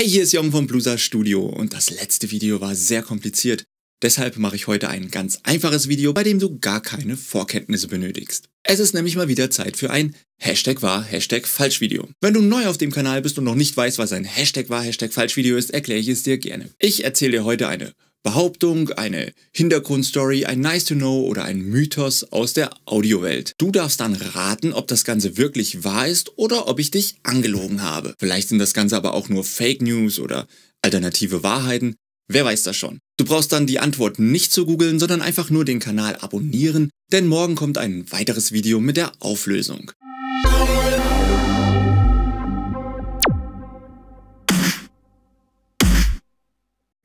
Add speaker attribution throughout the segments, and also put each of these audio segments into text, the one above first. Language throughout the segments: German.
Speaker 1: Hey, hier ist Jong vom Blusa Studio und das letzte Video war sehr kompliziert. Deshalb mache ich heute ein ganz einfaches Video, bei dem du gar keine Vorkenntnisse benötigst. Es ist nämlich mal wieder Zeit für ein Hashtag war, Hashtag falsch Video. Wenn du neu auf dem Kanal bist und noch nicht weißt, was ein Hashtag war, Hashtag falsch Video ist, erkläre ich es dir gerne. Ich erzähle dir heute eine Behauptung, eine Hintergrundstory, ein Nice to Know oder ein Mythos aus der Audiowelt. Du darfst dann raten, ob das Ganze wirklich wahr ist oder ob ich dich angelogen habe. Vielleicht sind das Ganze aber auch nur Fake News oder alternative Wahrheiten. Wer weiß das schon. Du brauchst dann die Antwort nicht zu googeln, sondern einfach nur den Kanal abonnieren, denn morgen kommt ein weiteres Video mit der Auflösung.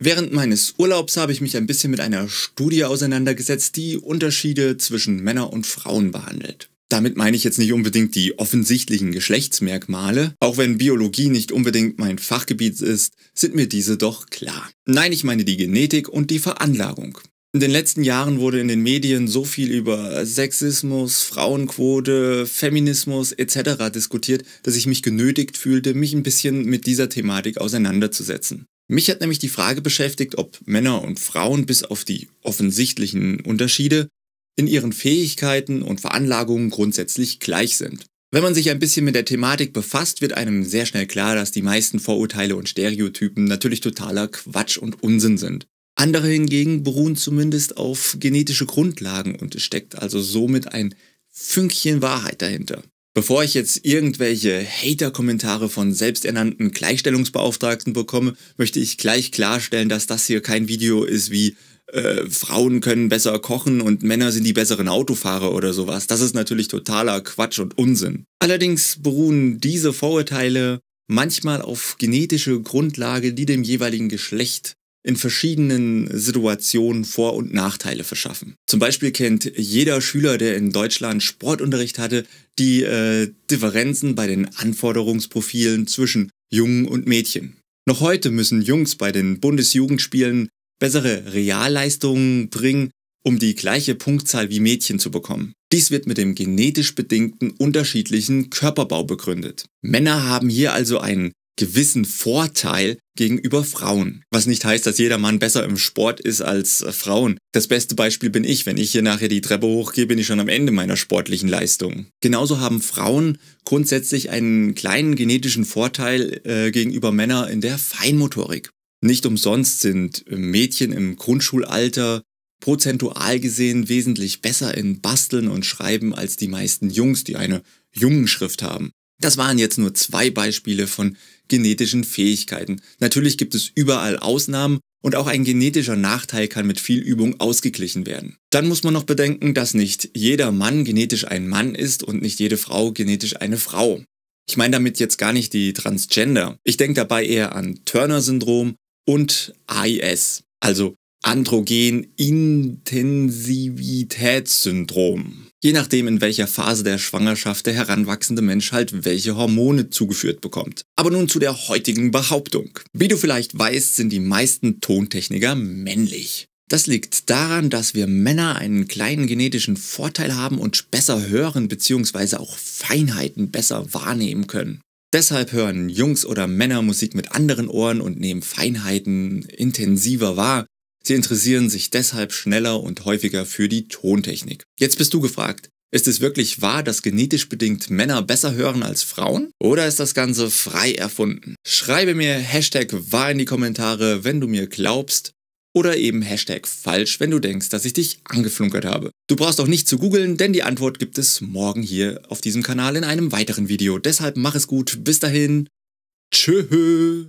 Speaker 1: Während meines Urlaubs habe ich mich ein bisschen mit einer Studie auseinandergesetzt, die Unterschiede zwischen Männern und Frauen behandelt. Damit meine ich jetzt nicht unbedingt die offensichtlichen Geschlechtsmerkmale. Auch wenn Biologie nicht unbedingt mein Fachgebiet ist, sind mir diese doch klar. Nein, ich meine die Genetik und die Veranlagung. In den letzten Jahren wurde in den Medien so viel über Sexismus, Frauenquote, Feminismus etc. diskutiert, dass ich mich genötigt fühlte, mich ein bisschen mit dieser Thematik auseinanderzusetzen. Mich hat nämlich die Frage beschäftigt, ob Männer und Frauen bis auf die offensichtlichen Unterschiede in ihren Fähigkeiten und Veranlagungen grundsätzlich gleich sind. Wenn man sich ein bisschen mit der Thematik befasst, wird einem sehr schnell klar, dass die meisten Vorurteile und Stereotypen natürlich totaler Quatsch und Unsinn sind. Andere hingegen beruhen zumindest auf genetische Grundlagen und es steckt also somit ein Fünkchen Wahrheit dahinter. Bevor ich jetzt irgendwelche Hater-Kommentare von selbsternannten Gleichstellungsbeauftragten bekomme, möchte ich gleich klarstellen, dass das hier kein Video ist wie äh, Frauen können besser kochen und Männer sind die besseren Autofahrer oder sowas. Das ist natürlich totaler Quatsch und Unsinn. Allerdings beruhen diese Vorurteile manchmal auf genetische Grundlage, die dem jeweiligen Geschlecht in verschiedenen Situationen Vor- und Nachteile verschaffen. Zum Beispiel kennt jeder Schüler, der in Deutschland Sportunterricht hatte, die äh, Differenzen bei den Anforderungsprofilen zwischen Jungen und Mädchen. Noch heute müssen Jungs bei den Bundesjugendspielen bessere Realleistungen bringen, um die gleiche Punktzahl wie Mädchen zu bekommen. Dies wird mit dem genetisch bedingten unterschiedlichen Körperbau begründet. Männer haben hier also einen gewissen Vorteil gegenüber Frauen. Was nicht heißt, dass jeder Mann besser im Sport ist als äh, Frauen. Das beste Beispiel bin ich. Wenn ich hier nachher die Treppe hochgehe, bin ich schon am Ende meiner sportlichen Leistung. Genauso haben Frauen grundsätzlich einen kleinen genetischen Vorteil äh, gegenüber Männern in der Feinmotorik. Nicht umsonst sind äh, Mädchen im Grundschulalter prozentual gesehen wesentlich besser in Basteln und Schreiben als die meisten Jungs, die eine Jungenschrift haben. Das waren jetzt nur zwei Beispiele von genetischen Fähigkeiten. Natürlich gibt es überall Ausnahmen und auch ein genetischer Nachteil kann mit viel Übung ausgeglichen werden. Dann muss man noch bedenken, dass nicht jeder Mann genetisch ein Mann ist und nicht jede Frau genetisch eine Frau. Ich meine damit jetzt gar nicht die Transgender. Ich denke dabei eher an Turner-Syndrom und AIS, also Androgen-Intensivitätssyndrom je nachdem in welcher Phase der Schwangerschaft der heranwachsende Mensch halt welche Hormone zugeführt bekommt. Aber nun zu der heutigen Behauptung. Wie du vielleicht weißt, sind die meisten Tontechniker männlich. Das liegt daran, dass wir Männer einen kleinen genetischen Vorteil haben und besser hören bzw. auch Feinheiten besser wahrnehmen können. Deshalb hören Jungs oder Männer Musik mit anderen Ohren und nehmen Feinheiten intensiver wahr, Sie interessieren sich deshalb schneller und häufiger für die Tontechnik. Jetzt bist du gefragt. Ist es wirklich wahr, dass genetisch bedingt Männer besser hören als Frauen? Oder ist das Ganze frei erfunden? Schreibe mir Hashtag wahr in die Kommentare, wenn du mir glaubst. Oder eben Hashtag falsch, wenn du denkst, dass ich dich angeflunkert habe. Du brauchst auch nicht zu googeln, denn die Antwort gibt es morgen hier auf diesem Kanal in einem weiteren Video. Deshalb mach es gut, bis dahin. Tschö.